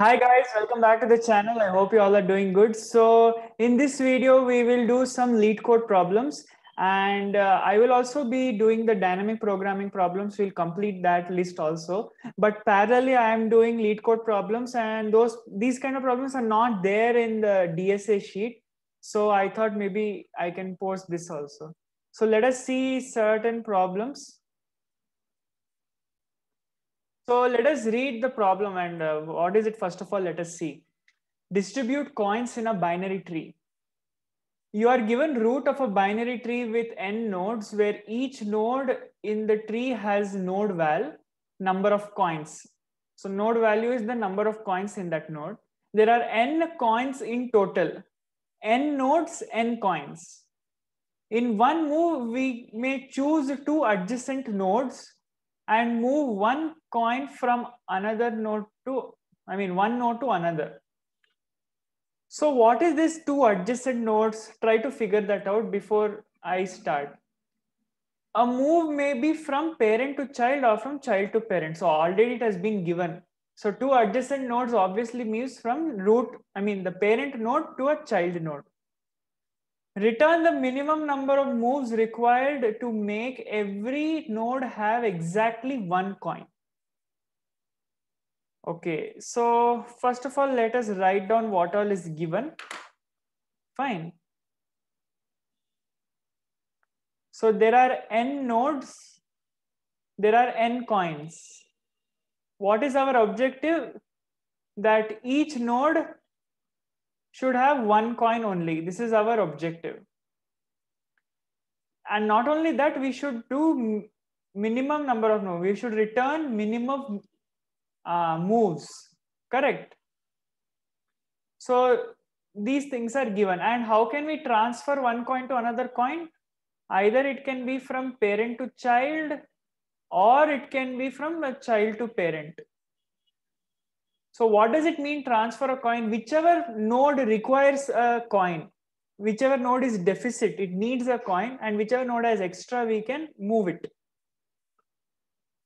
Hi guys, welcome back to the channel. I hope you all are doing good. So in this video, we will do some lead code problems and uh, I will also be doing the dynamic programming problems. We'll complete that list also. But parallelly, I am doing lead code problems and those these kind of problems are not there in the DSA sheet. So I thought maybe I can post this also. So let us see certain problems. So let us read the problem and uh, what is it? First of all, let us see. Distribute coins in a binary tree. You are given root of a binary tree with n nodes where each node in the tree has node val, number of coins. So node value is the number of coins in that node. There are n coins in total, n nodes, n coins. In one move, we may choose two adjacent nodes and move one coin from another node to, I mean, one node to another. So what is this two adjacent nodes? Try to figure that out before I start. A move may be from parent to child or from child to parent. So already it has been given. So two adjacent nodes obviously means from root, I mean the parent node to a child node return the minimum number of moves required to make every node have exactly one coin. Okay, so first of all, let us write down what all is given. Fine. So there are n nodes, there are n coins. What is our objective? That each node should have one coin only. This is our objective. And not only that, we should do minimum number of moves. We should return minimum uh, moves, correct? So these things are given. And how can we transfer one coin to another coin? Either it can be from parent to child or it can be from a child to parent. So what does it mean transfer a coin? Whichever node requires a coin, whichever node is deficit, it needs a coin and whichever node has extra, we can move it.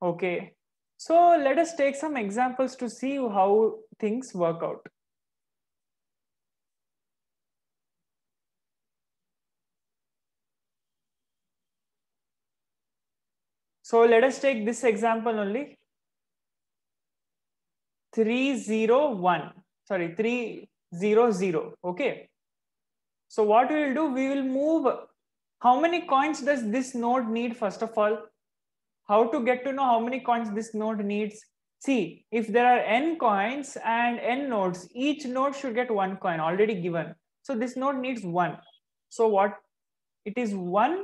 Okay. So let us take some examples to see how things work out. So let us take this example only. 301 sorry 300 okay so what we will do we will move how many coins does this node need first of all how to get to know how many coins this node needs see if there are n coins and n nodes each node should get one coin already given so this node needs one so what it is one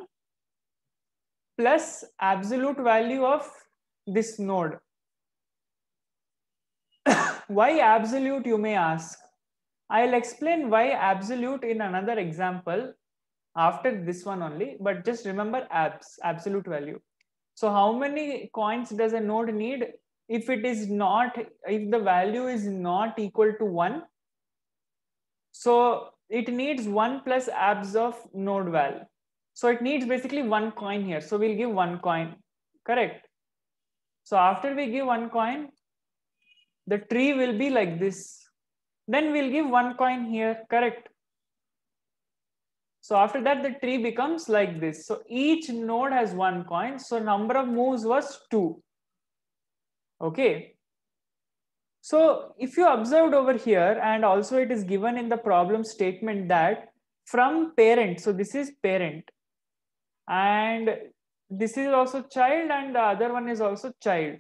plus absolute value of this node why absolute, you may ask? I'll explain why absolute in another example after this one only, but just remember abs, absolute value. So how many coins does a node need? If it is not, if the value is not equal to one, so it needs one plus abs of node val. So it needs basically one coin here. So we'll give one coin, correct? So after we give one coin, the tree will be like this. Then we'll give one coin here, correct? So after that, the tree becomes like this. So each node has one coin. So number of moves was two. Okay. So if you observed over here, and also it is given in the problem statement that from parent, so this is parent, and this is also child and the other one is also child.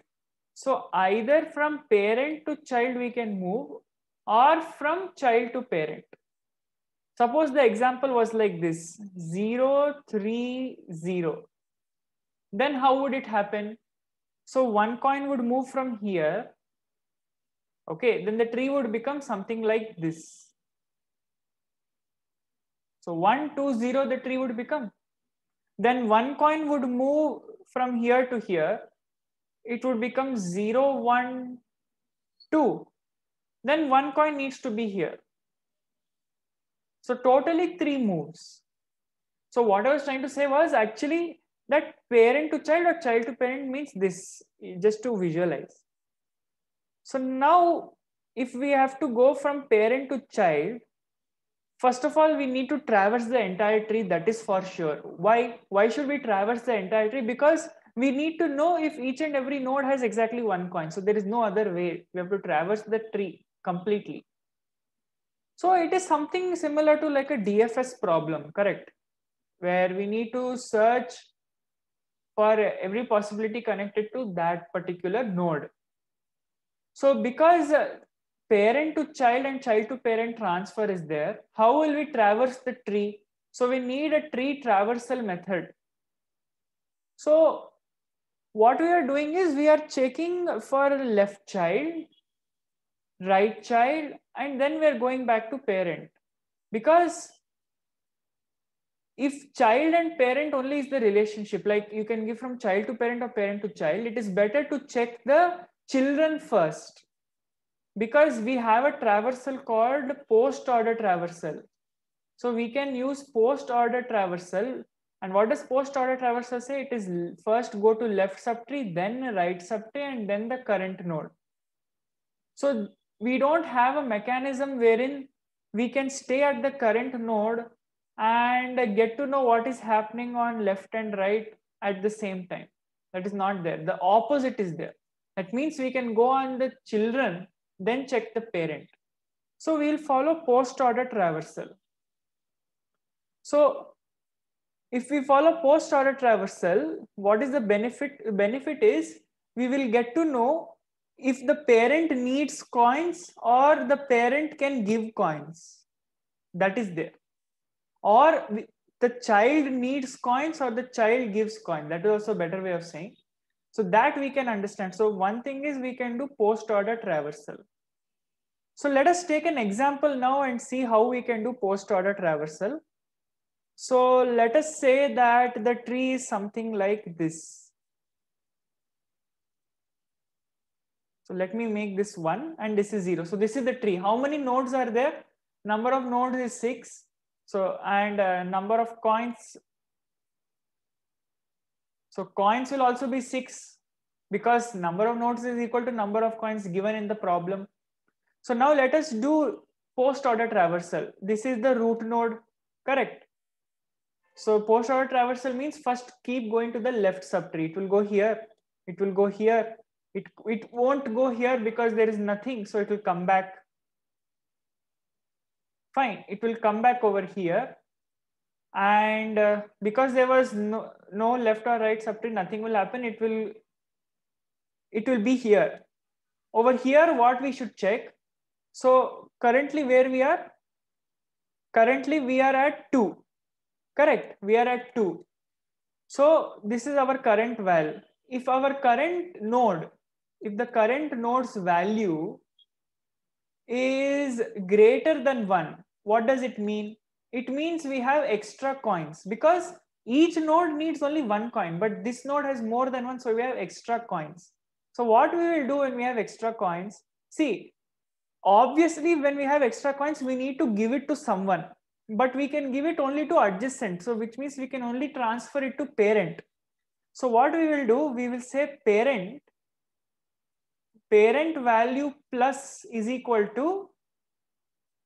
So either from parent to child we can move or from child to parent. Suppose the example was like this 0, 3, 0. Then how would it happen? So one coin would move from here. Okay, then the tree would become something like this. So 1, 2, 0, the tree would become. Then one coin would move from here to here it would become 0, 1, 2. Then one coin needs to be here. So totally three moves. So what I was trying to say was actually that parent to child or child to parent means this, just to visualize. So now if we have to go from parent to child, first of all, we need to traverse the entire tree. That is for sure. Why, why should we traverse the entire tree? Because we need to know if each and every node has exactly one coin. So there is no other way. We have to traverse the tree completely. So it is something similar to like a DFS problem, correct? Where we need to search for every possibility connected to that particular node. So because uh, parent to child and child to parent transfer is there, how will we traverse the tree? So we need a tree traversal method. So what we are doing is we are checking for left child, right child, and then we're going back to parent. Because if child and parent only is the relationship, like you can give from child to parent or parent to child, it is better to check the children first. Because we have a traversal called post order traversal. So we can use post order traversal and what does post-order traversal say? It is first go to left subtree, then right subtree, and then the current node. So we don't have a mechanism wherein we can stay at the current node and get to know what is happening on left and right at the same time. That is not there. The opposite is there. That means we can go on the children, then check the parent. So we'll follow post-order traversal. So if we follow post order traversal, what is the benefit? Benefit is we will get to know if the parent needs coins or the parent can give coins. That is there. Or the child needs coins or the child gives coin. That is also a better way of saying. So that we can understand. So one thing is we can do post order traversal. So let us take an example now and see how we can do post order traversal. So let us say that the tree is something like this. So let me make this one and this is zero. So this is the tree. How many nodes are there? Number of nodes is six. So and uh, number of coins. So coins will also be six because number of nodes is equal to number of coins given in the problem. So now let us do post order traversal. This is the root node, correct? So post order traversal means first keep going to the left subtree. It will go here. It will go here. It, it won't go here because there is nothing. So it will come back. Fine. It will come back over here. And uh, because there was no, no left or right subtree, nothing will happen. It will, it will be here. Over here, what we should check. So currently where we are? Currently we are at two Correct. We are at 2. So this is our current val. If our current node, if the current node's value is greater than 1, what does it mean? It means we have extra coins because each node needs only one coin, but this node has more than one, so we have extra coins. So what we will do when we have extra coins, see, obviously when we have extra coins, we need to give it to someone but we can give it only to adjacent. So which means we can only transfer it to parent. So what we will do, we will say parent, parent value plus is equal to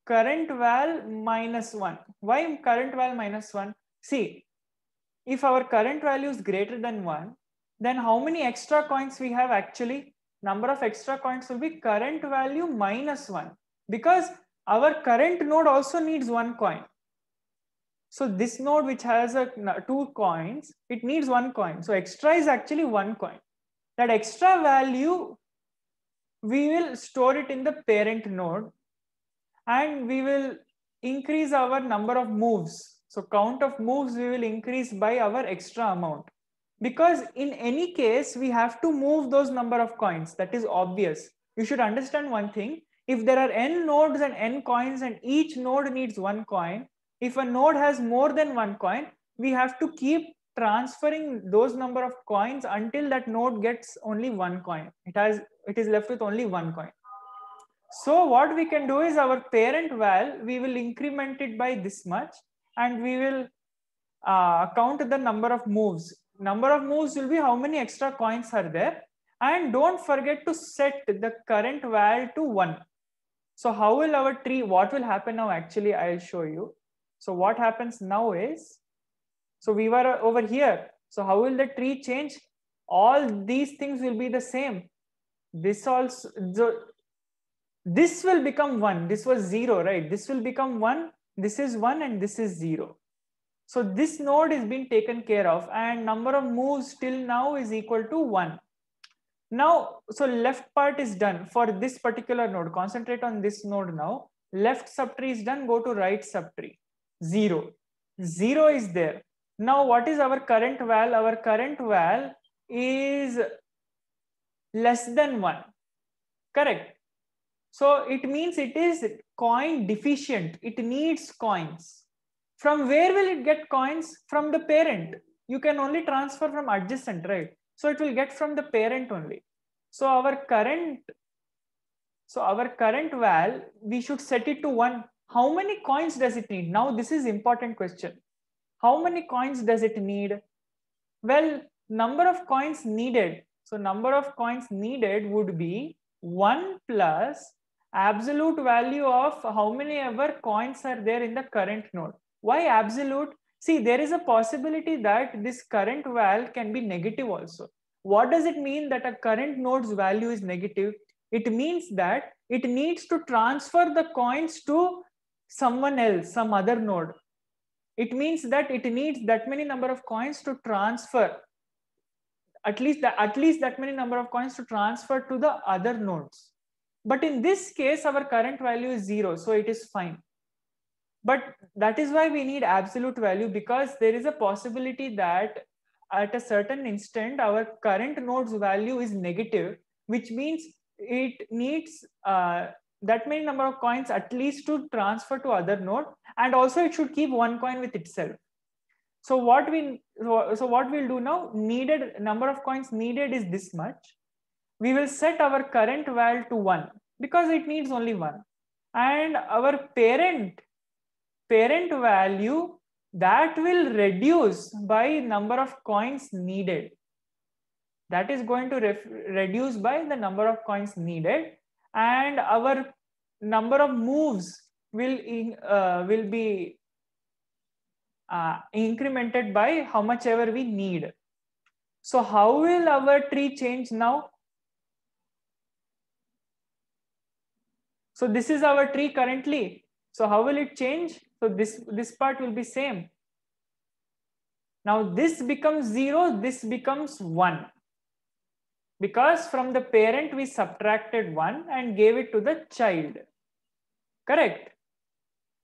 current val minus one. Why current val minus one? See, if our current value is greater than one, then how many extra coins we have actually? Number of extra coins will be current value minus one because our current node also needs one coin. So this node which has a, two coins, it needs one coin. So extra is actually one coin. That extra value, we will store it in the parent node and we will increase our number of moves. So count of moves we will increase by our extra amount. Because in any case, we have to move those number of coins. That is obvious. You should understand one thing. If there are n nodes and n coins and each node needs one coin, if a node has more than one coin, we have to keep transferring those number of coins until that node gets only one coin. It has it is left with only one coin. So what we can do is our parent val, we will increment it by this much and we will uh, count the number of moves. Number of moves will be how many extra coins are there. And don't forget to set the current val to one. So how will our tree, what will happen now actually, I'll show you. So what happens now is, so we were over here. So how will the tree change? All these things will be the same. This also, so this will become one. This was zero, right? This will become one. This is one and this is zero. So this node is being taken care of and number of moves till now is equal to one. Now, so left part is done for this particular node. Concentrate on this node now. Left subtree is done, go to right subtree. 0. 0 is there. Now, what is our current val? Our current val is less than 1. Correct. So it means it is coin deficient. It needs coins. From where will it get coins? From the parent. You can only transfer from adjacent, right? So it will get from the parent only. So our current, so our current val, we should set it to 1 how many coins does it need? Now, this is important question. How many coins does it need? Well, number of coins needed. So number of coins needed would be 1 plus absolute value of how many ever coins are there in the current node. Why absolute? See, there is a possibility that this current val can be negative also. What does it mean that a current node's value is negative? It means that it needs to transfer the coins to someone else, some other node, it means that it needs that many number of coins to transfer at least the, at least that many number of coins to transfer to the other nodes but in this case our current value is zero so it is fine but that is why we need absolute value because there is a possibility that at a certain instant our current node's value is negative which means it needs uh, that many number of coins at least to transfer to other node and also it should keep one coin with itself so what we so what we'll do now needed number of coins needed is this much we will set our current val to 1 because it needs only 1 and our parent parent value that will reduce by number of coins needed that is going to reduce by the number of coins needed and our number of moves will, in, uh, will be uh, incremented by how much ever we need. So how will our tree change now? So this is our tree currently. So how will it change? So this, this part will be same. Now this becomes zero, this becomes one. Because from the parent we subtracted one and gave it to the child. Correct.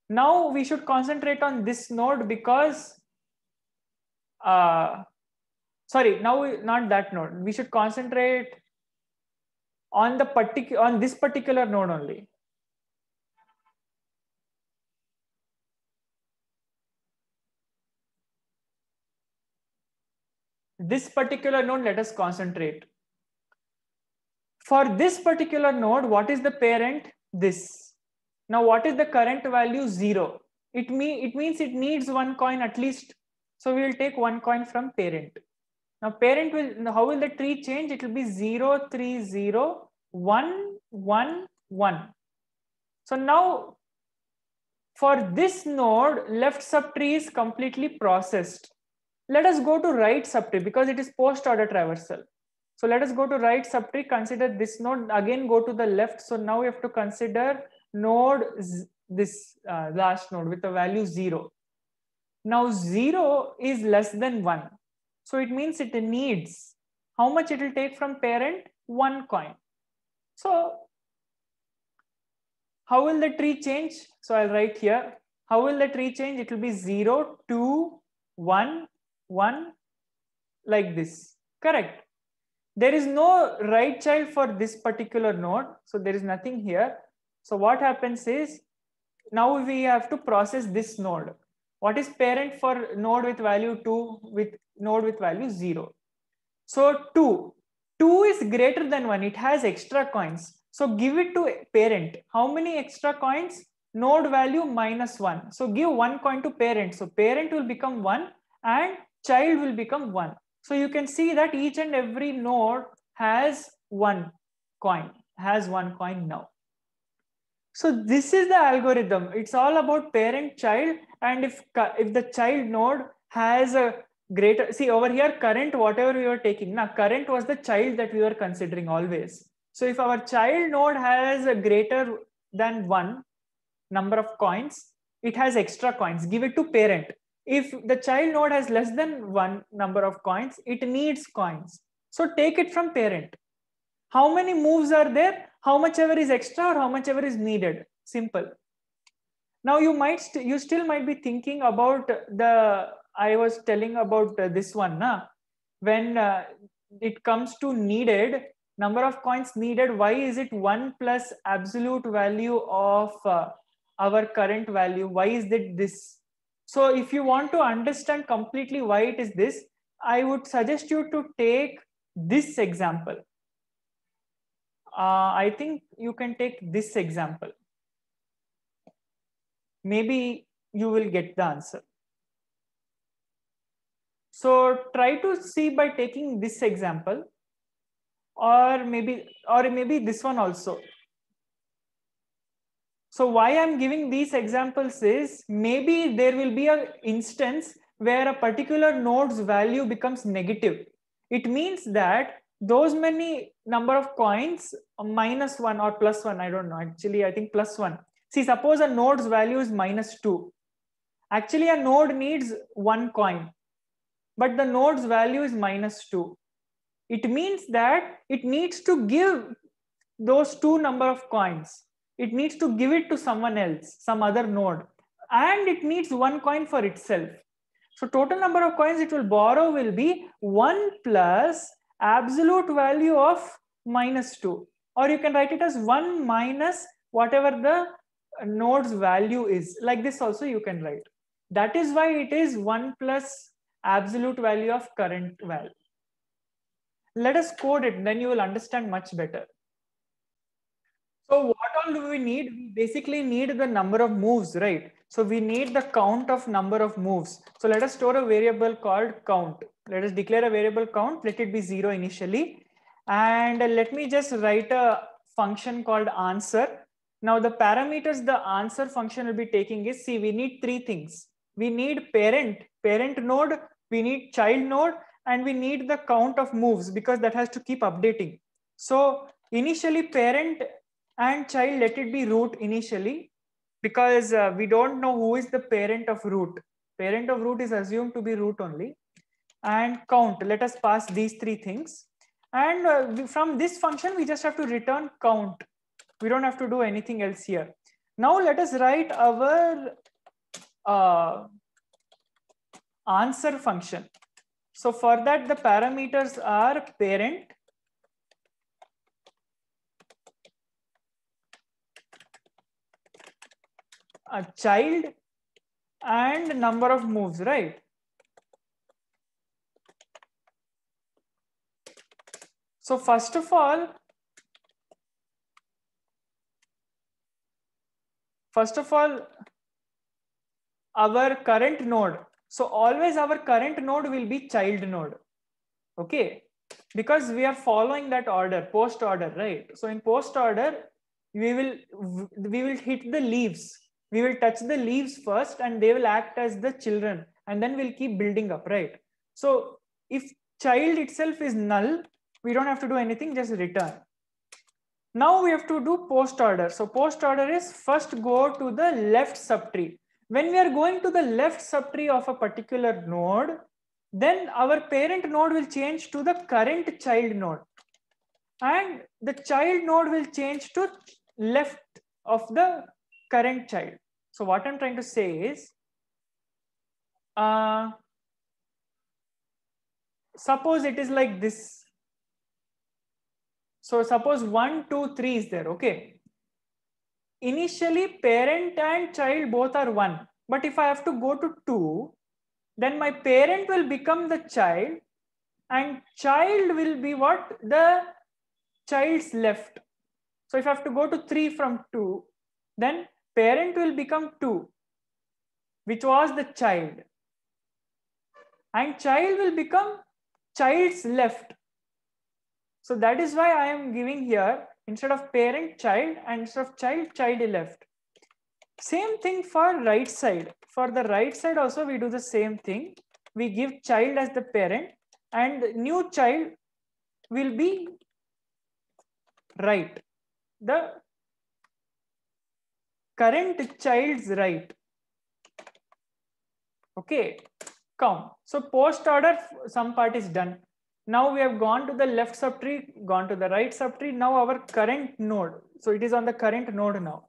Now we should concentrate on this node because, uh, sorry, now we, not that node. We should concentrate on the particular on this particular node only. This particular node, let us concentrate. For this particular node, what is the parent? This. Now, what is the current value zero? It, mean, it means it needs one coin at least. So we will take one coin from parent. Now parent will, how will the tree change? It will be 0, 3, 0, 1, 1, 1. So now for this node, left subtree is completely processed. Let us go to right subtree because it is post order traversal. So let us go to right subtree, consider this node, again go to the left. So now we have to consider node this uh, last node with a value 0. Now 0 is less than 1. So it means it needs how much it will take from parent? 1 coin. So how will the tree change? So I'll write here. How will the tree change? It will be zero two one one like this. Correct. There is no right child for this particular node. So there is nothing here. So what happens is now we have to process this node. What is parent for node with value 2 with node with value 0? So 2, 2 is greater than 1. It has extra coins. So give it to parent. How many extra coins? Node value minus 1. So give 1 coin to parent. So parent will become 1 and child will become 1. So you can see that each and every node has 1 coin, has 1 coin now. So this is the algorithm. It's all about parent child. And if, if the child node has a greater, see over here, current, whatever we were taking now, current was the child that we were considering always. So if our child node has a greater than one number of coins, it has extra coins, give it to parent. If the child node has less than one number of coins, it needs coins. So take it from parent. How many moves are there? how much ever is extra or how much ever is needed simple now you might st you still might be thinking about the i was telling about this one na when uh, it comes to needed number of coins needed why is it 1 plus absolute value of uh, our current value why is it this so if you want to understand completely why it is this i would suggest you to take this example uh, I think you can take this example. Maybe you will get the answer. So try to see by taking this example or maybe, or maybe this one also. So why I'm giving these examples is maybe there will be an instance where a particular node's value becomes negative. It means that those many number of coins uh, minus one or plus one i don't know actually i think plus one see suppose a node's value is minus two actually a node needs one coin but the node's value is minus two it means that it needs to give those two number of coins it needs to give it to someone else some other node and it needs one coin for itself so total number of coins it will borrow will be 1 plus absolute value of minus 2 or you can write it as 1 minus whatever the node's value is like this also you can write that is why it is 1 plus absolute value of current value let us code it then you will understand much better so what all do we need we basically need the number of moves right so we need the count of number of moves so let us store a variable called count let us declare a variable count, let it be zero initially. And let me just write a function called answer. Now the parameters the answer function will be taking is, see, we need three things. We need parent, parent node, we need child node, and we need the count of moves because that has to keep updating. So initially parent and child, let it be root initially because uh, we don't know who is the parent of root. Parent of root is assumed to be root only and count. Let us pass these three things. And uh, we, from this function, we just have to return count. We don't have to do anything else here. Now let us write our uh, answer function. So for that, the parameters are parent, a child, and number of moves, right? So first of all, first of all, our current node. So always our current node will be child node. Okay. Because we are following that order, post order, right? So in post order, we will, we will hit the leaves. We will touch the leaves first and they will act as the children and then we'll keep building up, right? So if child itself is null, we don't have to do anything, just return. Now we have to do post order. So post order is first go to the left subtree. When we are going to the left subtree of a particular node, then our parent node will change to the current child node. And the child node will change to left of the current child. So what I'm trying to say is, uh, suppose it is like this so suppose one, two, three is there, okay? Initially, parent and child both are one. But if I have to go to two, then my parent will become the child and child will be what? The child's left. So if I have to go to three from two, then parent will become two, which was the child. And child will become child's left, so that is why I am giving here instead of parent child and instead of child child left. Same thing for right side. For the right side also we do the same thing. We give child as the parent and new child will be right. The current child's right. Okay, come. So post order, some part is done. Now we have gone to the left subtree, gone to the right subtree. Now our current node. So it is on the current node now.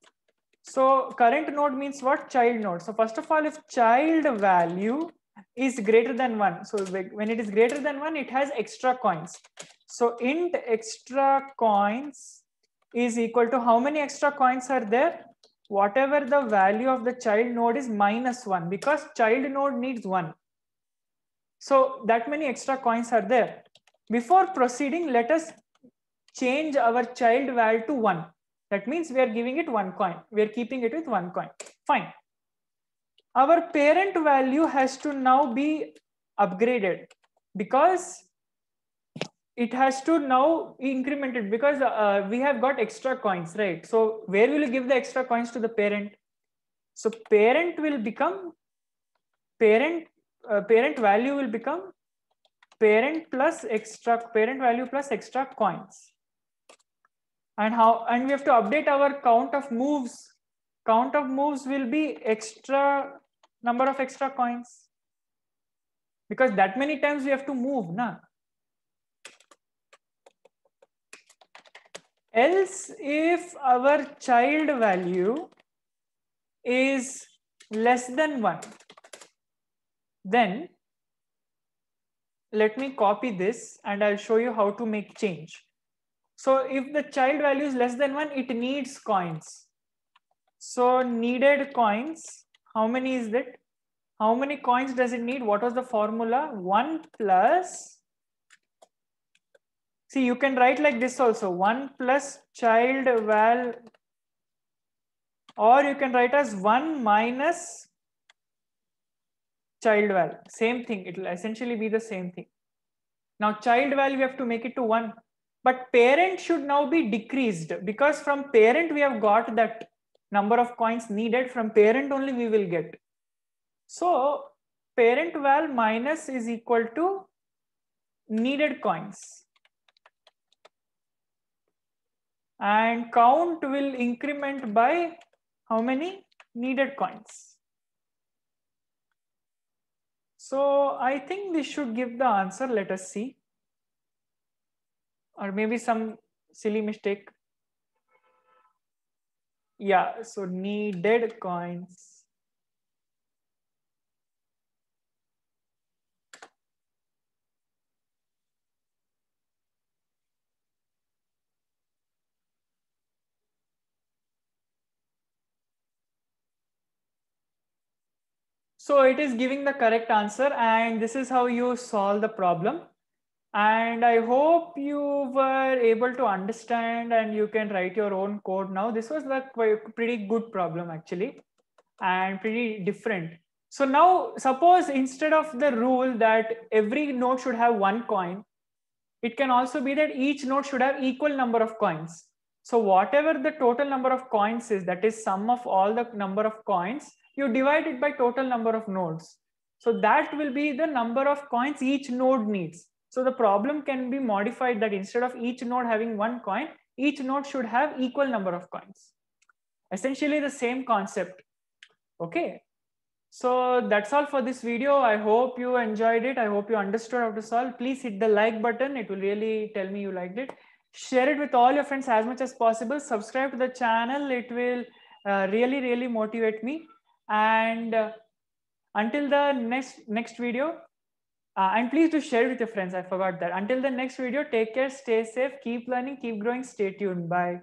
So current node means what? Child node. So first of all, if child value is greater than one. So when it is greater than one, it has extra coins. So int extra coins is equal to how many extra coins are there? Whatever the value of the child node is minus one because child node needs one. So that many extra coins are there. Before proceeding, let us change our child val to one. That means we are giving it one coin. We are keeping it with one coin. Fine. Our parent value has to now be upgraded because it has to now increment it because uh, we have got extra coins, right? So where will you give the extra coins to the parent? So parent will become parent uh, parent value will become parent plus extra parent value plus extra coins. And how and we have to update our count of moves. Count of moves will be extra number of extra coins. Because that many times we have to move, na? Else, if our child value is less than one, then let me copy this and I'll show you how to make change. So if the child value is less than one, it needs coins. So needed coins, how many is that? How many coins does it need? What was the formula? One plus, see you can write like this also, one plus child val, or you can write as one minus child val. Same thing. It will essentially be the same thing. Now child val, we have to make it to one. But parent should now be decreased because from parent, we have got that number of coins needed. From parent only, we will get. So parent val minus is equal to needed coins. And count will increment by how many needed coins. So I think this should give the answer. Let us see. Or maybe some silly mistake. Yeah, so needed coins. So it is giving the correct answer and this is how you solve the problem. And I hope you were able to understand and you can write your own code now. This was a pretty good problem actually and pretty different. So now suppose instead of the rule that every node should have one coin, it can also be that each node should have equal number of coins. So whatever the total number of coins is, that is sum of all the number of coins, you divide it by total number of nodes. So that will be the number of coins each node needs. So the problem can be modified that instead of each node having one coin, each node should have equal number of coins. Essentially the same concept. Okay. So that's all for this video. I hope you enjoyed it. I hope you understood how to solve. Please hit the like button. It will really tell me you liked it. Share it with all your friends as much as possible. Subscribe to the channel. It will uh, really, really motivate me. And uh, until the next next video, uh, and please do share it with your friends. I forgot that. Until the next video, take care, stay safe, keep learning, keep growing, stay tuned. Bye.